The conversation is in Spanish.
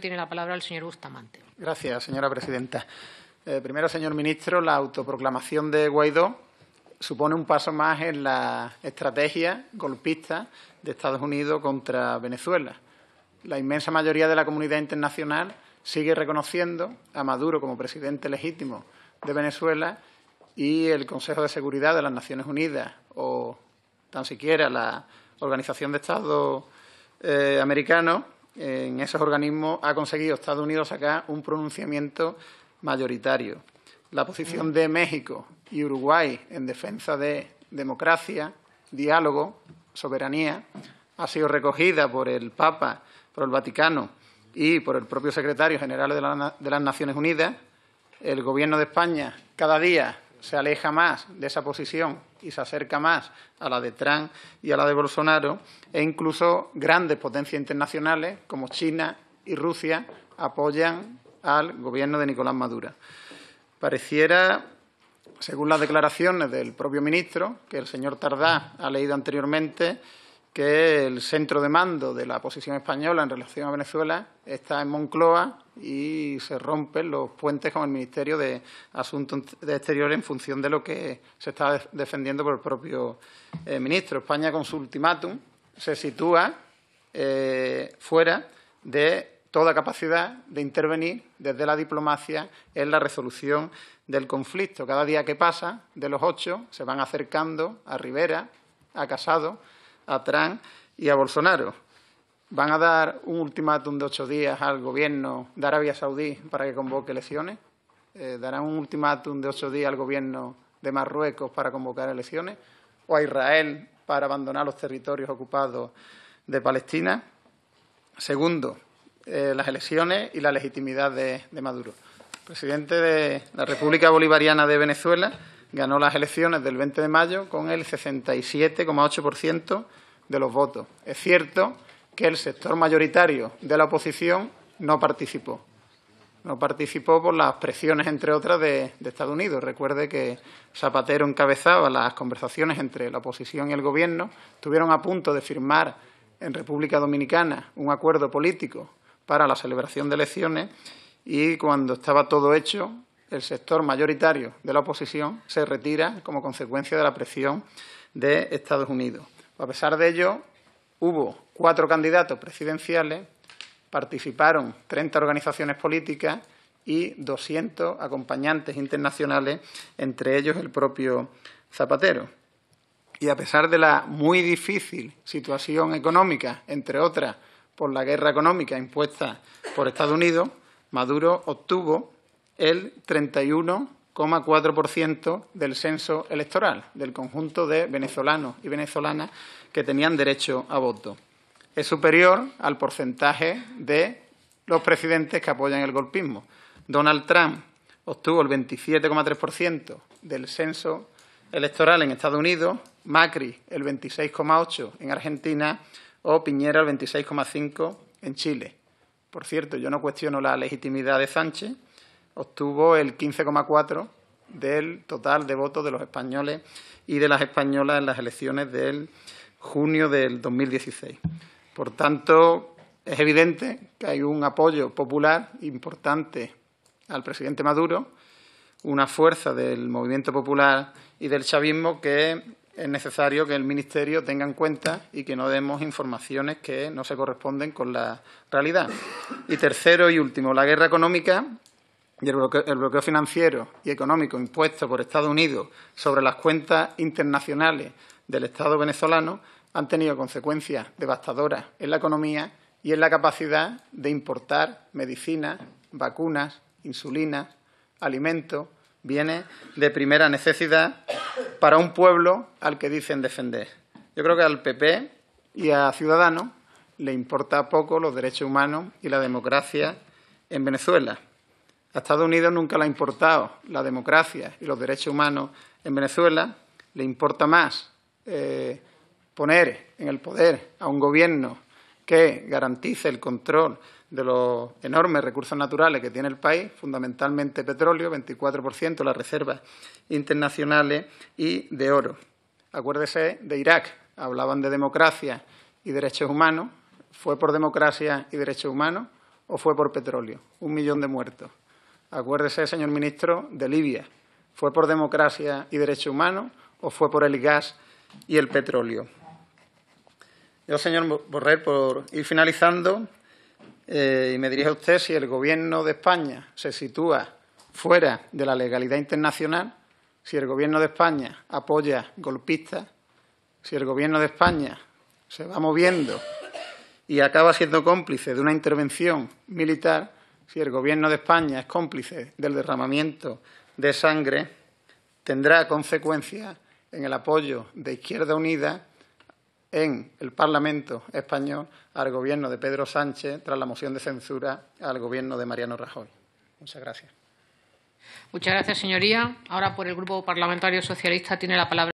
Tiene la palabra el señor Bustamante. Gracias, señora presidenta. Eh, primero, señor ministro, la autoproclamación de Guaidó supone un paso más en la estrategia golpista de Estados Unidos contra Venezuela. La inmensa mayoría de la comunidad internacional sigue reconociendo a Maduro como presidente legítimo de Venezuela y el Consejo de Seguridad de las Naciones Unidas o tan siquiera la Organización de Estados eh, Americanos en esos organismos ha conseguido Estados Unidos sacar un pronunciamiento mayoritario. La posición de México y Uruguay en defensa de democracia, diálogo, soberanía, ha sido recogida por el Papa, por el Vaticano y por el propio secretario general de, de las Naciones Unidas. El Gobierno de España cada día se aleja más de esa posición y se acerca más a la de Trump y a la de Bolsonaro, e incluso grandes potencias internacionales como China y Rusia apoyan al gobierno de Nicolás Maduro. Pareciera, según las declaraciones del propio ministro, que el señor Tardá ha leído anteriormente, que el centro de mando de la posición española en relación a Venezuela está en Moncloa y se rompen los puentes con el Ministerio de Asuntos de Exteriores en función de lo que se está defendiendo por el propio eh, ministro. España, con su ultimátum, se sitúa eh, fuera de toda capacidad de intervenir desde la diplomacia en la resolución del conflicto. Cada día que pasa, de los ocho, se van acercando a Rivera, a Casado, a Trump y a Bolsonaro. ¿Van a dar un ultimátum de ocho días al gobierno de Arabia Saudí para que convoque elecciones? Eh, ¿Darán un ultimátum de ocho días al gobierno de Marruecos para convocar elecciones? ¿O a Israel para abandonar los territorios ocupados de Palestina? Segundo, eh, las elecciones y la legitimidad de, de Maduro. El presidente de la República Bolivariana de Venezuela ganó las elecciones del 20 de mayo con el 67,8% de los votos. Es cierto que el sector mayoritario de la oposición no participó. No participó por las presiones, entre otras, de, Estados Unidos. Recuerde que Zapatero encabezaba las conversaciones entre la oposición y el Gobierno. Estuvieron a punto de firmar en República Dominicana un acuerdo político para la celebración de elecciones y cuando estaba todo hecho, el sector mayoritario de la oposición se retira como consecuencia de la presión de Estados Unidos. A pesar de ello, hubo cuatro candidatos presidenciales, participaron 30 organizaciones políticas y 200 acompañantes internacionales, entre ellos el propio Zapatero. Y a pesar de la muy difícil situación económica, entre otras por la guerra económica impuesta por Estados Unidos, Maduro obtuvo el 31 4% del censo electoral, del conjunto de venezolanos y venezolanas que tenían derecho a voto. Es superior al porcentaje de los presidentes que apoyan el golpismo. Donald Trump obtuvo el 27,3% del censo electoral en Estados Unidos, Macri el 26,8% en Argentina o Piñera el 26,5% en Chile. Por cierto, yo no cuestiono la legitimidad de Sánchez, obtuvo el 15,4 del total de votos de los españoles y de las españolas en las elecciones del junio del 2016. Por tanto, es evidente que hay un apoyo popular importante al presidente Maduro, una fuerza del movimiento popular y del chavismo que es necesario que el Ministerio tenga en cuenta y que no demos informaciones que no se corresponden con la realidad. Y tercero y último, la guerra económica y el bloqueo, financiero y económico impuesto por Estados Unidos sobre las cuentas internacionales del Estado venezolano han tenido consecuencias devastadoras en la economía y en la capacidad de importar medicinas, vacunas, insulinas, alimentos, bienes de primera necesidad para un pueblo al que dicen defender. Yo creo que al PP y a Ciudadanos le importa poco los derechos humanos y la democracia en Venezuela. A Estados Unidos nunca le ha importado la democracia y los derechos humanos en Venezuela. Le importa más eh, poner en el poder a un gobierno que garantice el control de los enormes recursos naturales que tiene el país, fundamentalmente petróleo, 24%, las reservas internacionales y de oro. Acuérdese de Irak, hablaban de democracia y derechos humanos. ¿Fue por democracia y derechos humanos o fue por petróleo? Un millón de muertos. Acuérdese, señor ministro, de Libia. ¿Fue por democracia y derechos humanos o fue por el gas y el petróleo? Yo, señor Borrell, por ir finalizando, eh, y me diría a usted si el Gobierno de España se sitúa fuera de la legalidad internacional, si el Gobierno de España apoya golpistas, si el Gobierno de España se va moviendo y acaba siendo cómplice de una intervención militar, si el Gobierno de España es cómplice del derramamiento de sangre, tendrá consecuencias en el apoyo de Izquierda Unida en el Parlamento español al Gobierno de Pedro Sánchez tras la moción de censura al Gobierno de Mariano Rajoy. Muchas gracias. Muchas gracias, señoría. Ahora, por el Grupo Parlamentario Socialista, tiene la palabra.